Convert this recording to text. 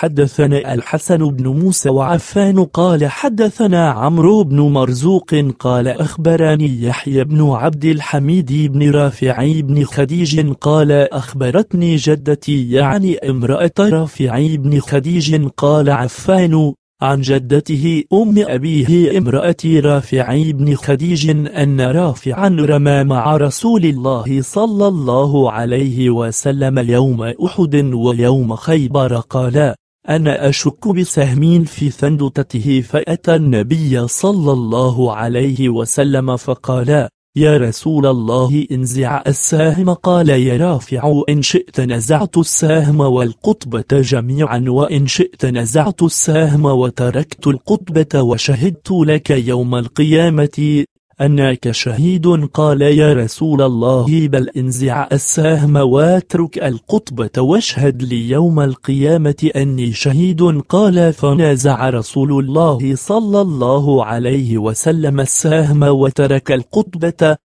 حدثنا الحسن بن موسى وعفان قال حدثنا عمرو بن مرزوق قال أخبرني يحيى بن عبد الحميد بن رافعي بن خديج قال أخبرتني جدتي يعني امرأة رافعي بن خديج قال عفان عن جدته أم أبيه امرأة رافعي بن خديج أن رافعا رمى مع رسول الله صلى الله عليه وسلم يوم أحد ويوم خيبر قالا أنا أشك بسهم في ثندته فأتى النبي صلى الله عليه وسلم فقال يا رسول الله انزع السهم قال يا رافع إن شئت نزعت السهم والقطبة جميعا وإن شئت نزعت السهم وتركت القطبة وشهدت لك يوم القيامة أنك شهيد قال يا رسول الله بل انزع السهم واترك القطبة واشهد لي يوم القيامة أني شهيد قال فنازع رسول الله صلى الله عليه وسلم السهم وترك القطبة